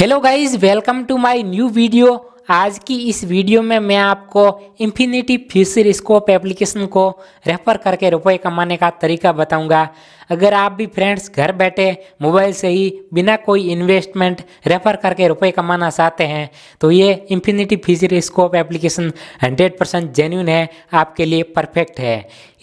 hello guys welcome to my new video आज की इस वीडियो में मैं आपको इन्फिनिटी फ्यूचर स्कोप एप्लीकेशन को रेफर करके रुपए कमाने का तरीका बताऊंगा अगर आप भी फ्रेंड्स घर बैठे मोबाइल से ही बिना कोई इन्वेस्टमेंट रेफर करके रुपए कमाना चाहते हैं तो ये infinity feature scope application hundred percent genuine है आपके लिए परफेक्ट है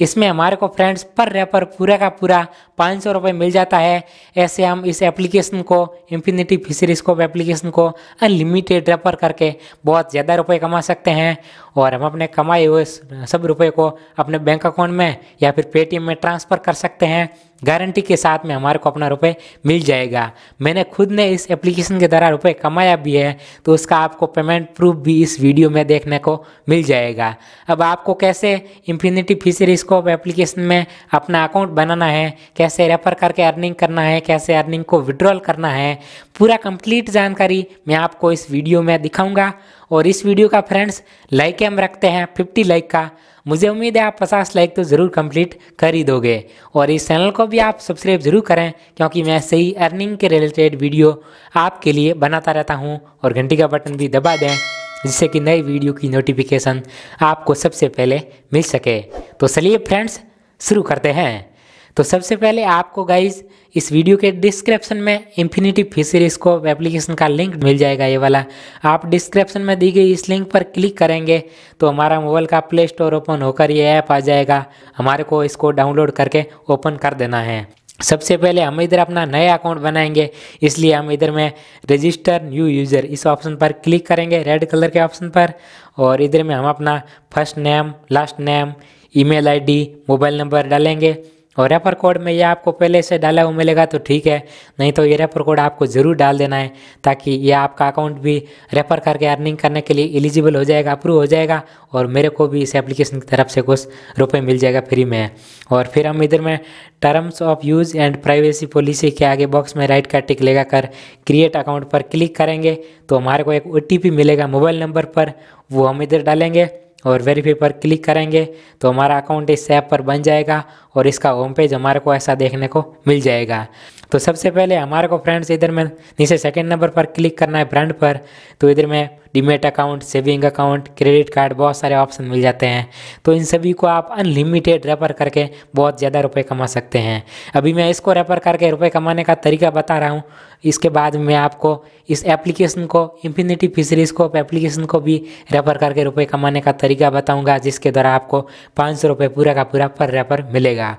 इसमें हमारे को फ्रेंड्स पर रेफर पूरा का पूरा पाँच सौ रुपये मिल जाता है ऐसे हम इस एप्लीकेशन को इन्फिनिटी फिशर स्कोप एप्लीकेशन को अनलिमिटेड रेफर करके बहुत ज़्यादा रुपये कमा सकते हैं और हम अपने कमाए हुए सब रुपये को अपने बैंक अकाउंट में या फिर पेटीएम में ट्रांसफ़र कर सकते हैं गारंटी के साथ में हमारे को अपना रुपये मिल जाएगा मैंने खुद ने इस एप्लीकेशन के द्वारा रुपये कमाया भी है तो उसका आपको पेमेंट प्रूफ भी इस वीडियो में देखने को मिल जाएगा अब आपको कैसे इन्फिनिटी फिशरीज को एप्लीकेशन में अपना अकाउंट बनाना है कैसे रेफर करके अर्निंग करना है कैसे अर्निंग को विड्रॉल करना है पूरा कंप्लीट जानकारी मैं आपको इस वीडियो में दिखाऊँगा और इस वीडियो का फ्रेंड्स लाइक हम रखते हैं फिफ्टी लाइक का मुझे उम्मीद है आप पचास लाइक तो ज़रूर कंप्लीट कर ही दोगे और इस चैनल को भी आप सब्सक्राइब ज़रूर करें क्योंकि मैं सही अर्निंग के रिलेटेड वीडियो आपके लिए बनाता रहता हूँ और घंटी का बटन भी दबा दें जिससे कि नई वीडियो की नोटिफिकेशन आपको सबसे पहले मिल सके तो चलिए फ्रेंड्स शुरू करते हैं तो सबसे पहले आपको गाइज इस वीडियो के डिस्क्रिप्शन में इन्फिनिटी फिशरीज इसको एप्लीकेशन का लिंक मिल जाएगा ये वाला आप डिस्क्रिप्शन में दी गई इस लिंक पर क्लिक करेंगे तो हमारा मोबाइल का प्ले स्टोर ओपन होकर ये ऐप आ जाएगा हमारे को इसको डाउनलोड करके ओपन कर देना है सबसे पहले हम इधर अपना नया अकाउंट बनाएंगे इसलिए हम इधर में रजिस्टर न्यू यूज़र इस ऑप्शन पर क्लिक करेंगे रेड कलर के ऑप्शन पर और इधर में हम अपना first name last name email ID mobile number डालेंगे और रेफर कोड में ये आपको पहले से डाला हुआ मिलेगा तो ठीक है नहीं तो ये रेफर कोड आपको ज़रूर डाल देना है ताकि ये आपका अकाउंट भी रेफर करके अर्निंग करने के लिए एलिजिबल हो जाएगा अप्रूव हो जाएगा और मेरे को भी इस एप्लीकेशन की तरफ से कुछ रुपये मिल जाएगा फ्री में और फिर हम इधर में terms of use and privacy policy के आगे बॉक्स में राइट का टिक लगा कर क्रिएट अकाउंट पर क्लिक करेंगे तो हमारे को एक ओ मिलेगा मोबाइल नंबर पर वो हम इधर डालेंगे और वेरीफाई पर क्लिक करेंगे तो हमारा अकाउंट इस ऐप पर बन जाएगा और इसका होम पेज हमारे को ऐसा देखने को मिल जाएगा तो सबसे पहले हमारे को फ्रेंड्स इधर में नीचे सेकंड नंबर पर क्लिक करना है ब्रांड पर तो इधर में demat account saving account credit card बहुत सारे ऑप्शन मिल जाते हैं तो इन सभी को आप अनलिमिटेड रेफर करके बहुत ज़्यादा रुपए कमा सकते हैं अभी मैं इसको रेफर करके रुपए कमाने का तरीका बता रहा हूँ इसके बाद मैं आपको इस एप्लीकेशन को इन्फिनिटी फिशरीज को एप्लीकेशन को भी रेफर करके रुपये कमाने का तरीका बताऊँगा जिसके द्वारा आपको पाँच सौ रुपये पूरा का पूरा पर रेफर मिलेगा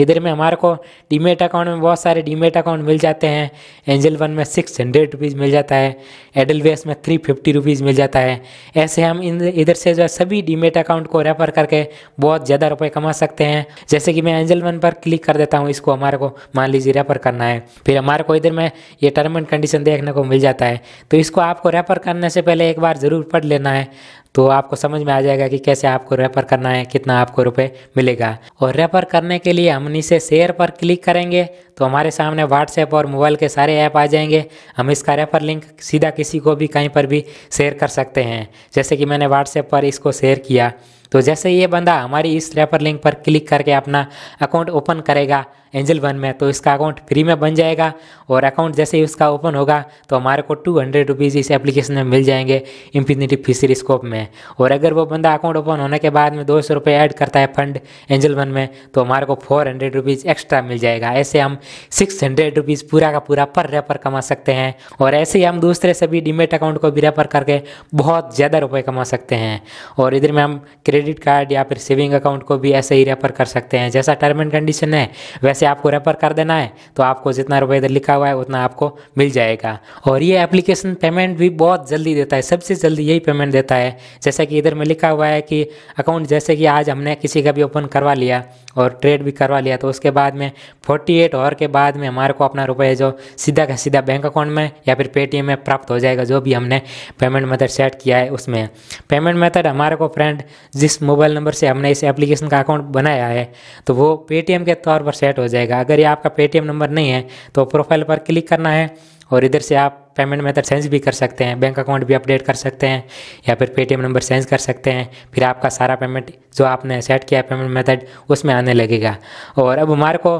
इधर में हमारे को डीमेट अकाउंट में बहुत सारे डीमेट अकाउंट मिल जाते हैं एंजल वन में सिक्स हंड्रेड रुपीज़ मिल जाता है एडल वेस में थ्री फिफ्टी रुपीज़ मिल जाता है ऐसे हम इन इधर से जो है सभी डीमेट अकाउंट को रेफर करके बहुत ज़्यादा रुपए कमा सकते हैं जैसे कि मैं एंजल वन पर क्लिक कर देता हूँ इसको हमारे को मान लीजिए रेफर करना है फिर हमारे को इधर में ये टर्म एंड कंडीशन देखने को मिल जाता है तो इसको आपको रेफर करने से पहले एक बार ज़रूर पढ़ लेना है तो आपको समझ में आ जाएगा कि कैसे आपको रेफर करना है कितना आपको रुपये मिलेगा और रेफर करने के लिए हम नीचे शेयर पर क्लिक करेंगे तो हमारे सामने व्हाट्सएप और मोबाइल के सारे ऐप आ जाएंगे हम इसका रेफर लिंक सीधा किसी को भी कहीं पर भी शेयर कर सकते हैं जैसे कि मैंने व्हाट्सएप पर इसको शेयर किया तो जैसे ये बंदा हमारी इस रेफर लिंक पर क्लिक करके अपना अकाउंट ओपन करेगा एंजल वन में तो इसका अकाउंट फ्री में बन जाएगा और अकाउंट जैसे ही उसका ओपन होगा तो हमारे को टू हंड्रेड रुपीज़ इस एप्लीकेशन में मिल जाएंगे इम्फिनिटी फिशरी स्कोप में और अगर वो बंदा अकाउंट ओपन होने के बाद में दो सौ रुपये ऐड करता है फंड एंजल वन में तो हमारे को फोर हंड्रेड रुपीज़ एक्स्ट्रा मिल जाएगा ऐसे हम सिक्स हंड्रेड रुपीज़ पूरा का पूरा पर रेपर कमा सकते हैं और ऐसे ही हम दूसरे सभी डिमेट अकाउंट को भी रेपर करके बहुत ज़्यादा रुपये कमा सकते हैं और इधर में हम क्रेडिट क्रेडिट कार्ड या फिर सेविंग अकाउंट को भी ऐसे ही रेफर कर सकते हैं जैसा टर्म एंड कंडीशन है वैसे आपको रेफर कर देना है तो आपको जितना रुपये इधर लिखा हुआ है उतना आपको मिल जाएगा और ये एप्लीकेशन पेमेंट भी बहुत जल्दी देता है सबसे जल्दी यही पेमेंट देता है जैसा कि इधर में लिखा हुआ है कि अकाउंट जैसे कि आज हमने किसी का भी ओपन करवा लिया और ट्रेड भी करवा लिया तो उसके बाद में 48 और के बाद में हमारे को अपना रुपये जो सीधा का सीधा बैंक अकाउंट में या फिर पेटीएम में प्राप्त हो जाएगा जो भी हमने पेमेंट मेथड सेट किया है उसमें पेमेंट मेथड हमारे को फ्रेंड जिस मोबाइल नंबर से हमने इस एप्लीकेशन का अकाउंट बनाया है तो वो पेटीएम के तौर पर सेट हो जाएगा अगर ये आपका पेटीएम नंबर नहीं है तो प्रोफाइल पर क्लिक करना है और इधर से आप पेमेंट मेथड सेंस भी कर सकते हैं बैंक अकाउंट भी अपडेट कर सकते हैं या फिर पेटीएम नंबर सेंस कर सकते हैं फिर आपका सारा पेमेंट जो आपने सेट किया पेमेंट मेथड उसमें आने लगेगा और अब हमारे को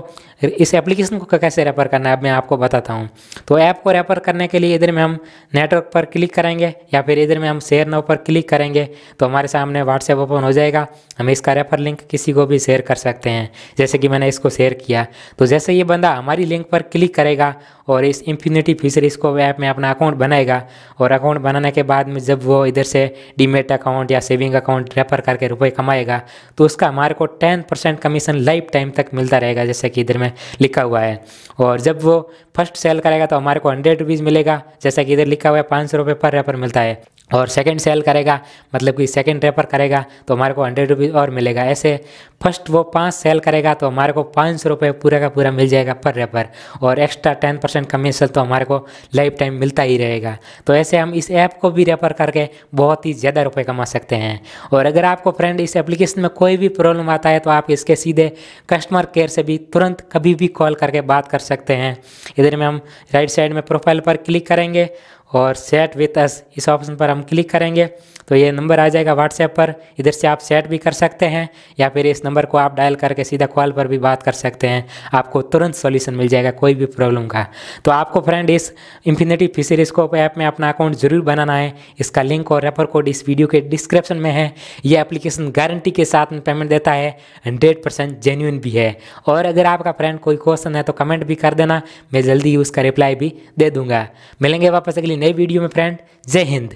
इस एप्लीकेशन को कैसे रेफर करना है अब मैं आपको बताता हूँ तो ऐप को रेफर करने के लिए इधर में हम नेटवर्क पर क्लिक करेंगे या फिर इधर में हम शेयर नाव पर क्लिक करेंगे तो हमारे सामने व्हाट्सएप ओपन हो जाएगा हम इसका रेफर लिंक किसी को भी शेयर कर सकते हैं जैसे कि मैंने इसको शेयर किया तो जैसे ये बंदा हमारी लिंक पर क्लिक करेगा और इस इंफिनिटी फीचर इसको ऐप में में अपना अकाउंट बनाएगा और अकाउंट बनाने के बाद में जब वो इधर से डीमेट अकाउंट या सेविंग अकाउंट रेफर करके रुपए कमाएगा तो उसका हमारे को ten percent commission life time तक मिलता रहेगा जैसे कि इधर में लिखा हुआ है और जब वो फर्स्ट सेल करेगा तो हमारे को हंड्रेड रुपीज़ मिलेगा जैसा कि इधर लिखा हुआ है पाँच सौ पर रेफर मिलता है और सेकंड सेल करेगा मतलब कि सेकंड रेफर करेगा तो हमारे को हंड्रेड रुपीज़ और मिलेगा ऐसे फर्स्ट वो पाँच सेल करेगा तो हमारे को पाँच सौ रुपये पूरा का पूरा मिल जाएगा पर रेफर और एक्स्ट्रा टेन परसेंट कमीशन तो हमारे को लाइफ टाइम मिलता ही रहेगा तो ऐसे हम इस ऐप को भी रेफर करके बहुत ही ज़्यादा रुपये कमा सकते हैं और अगर आपको फ्रेंड इस एप्लीकेशन में कोई भी प्रॉब्लम आता है तो आप इसके सीधे कस्टमर केयर से भी तुरंत कभी भी कॉल करके बात कर सकते हैं इधर में हम राइट साइड में प्रोफाइल पर क्लिक करेंगे और सेट विथ अस इस ऑप्शन पर हम क्लिक करेंगे तो ये नंबर आ जाएगा व्हाट्सएप पर इधर से आप सेट भी कर सकते हैं या फिर इस नंबर को आप डायल करके सीधा कॉल पर भी बात कर सकते हैं आपको तुरंत सॉल्यूशन मिल जाएगा कोई भी प्रॉब्लम का तो आपको फ्रेंड इस इन्फिनेटी फिशर स्कोप ऐप में अपना अकाउंट ज़रूर बनाना है इसका लिंक और रेफर कोड इस वीडियो के डिस्क्रिप्शन में है यह एप्लीकेशन गारंटी के साथ में पेमेंट देता है हंड्रेड परसेंट जेन्यून भी है और अगर आपका फ्रेंड कोई क्वेश्चन है तो कमेंट भी कर देना मैं जल्दी ही उसका रिप्लाई भी दे दूंगा मिलेंगे वापस अगली नए वीडियो में फ्रेंड जय हिंद